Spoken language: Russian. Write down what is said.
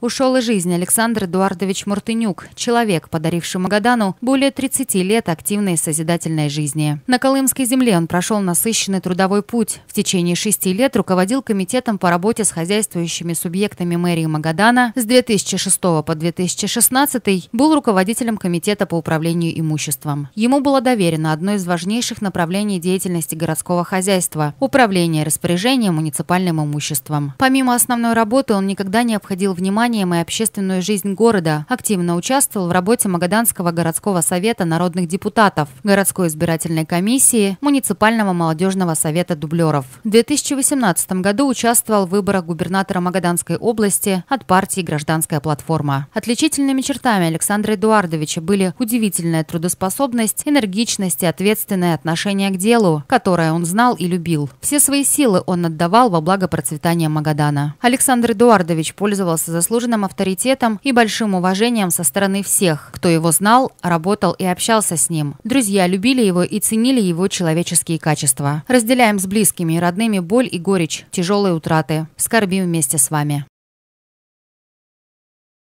Ушел из жизни Александр Эдуардович Муртынюк, человек, подаривший Магадану более 30 лет активной созидательной жизни. На Колымской земле он прошел насыщенный трудовой путь. В течение шести лет руководил комитетом по работе с хозяйствующими субъектами мэрии Магадана. С 2006 по 2016 был руководителем комитета по управлению имуществом. Ему было доверено одно из важнейших направлений деятельности городского хозяйства – управление распоряжением муниципальным имуществом. Помимо основной работы он никогда не обходил внимания образованием и общественную жизнь города. Активно участвовал в работе Магаданского городского совета народных депутатов, городской избирательной комиссии, муниципального молодежного совета дублеров. В 2018 году участвовал в выборах губернатора Магаданской области от партии «Гражданская платформа». Отличительными чертами Александра Эдуардовича были удивительная трудоспособность, энергичность и ответственное отношение к делу, которое он знал и любил. Все свои силы он отдавал во благо процветания Магадана. Александр Эдуардович пользовался заслуженным заслуженным авторитетом и большим уважением со стороны всех, кто его знал, работал и общался с ним. Друзья любили его и ценили его человеческие качества. Разделяем с близкими и родными боль и горечь, тяжелые утраты. Скорбим вместе с вами.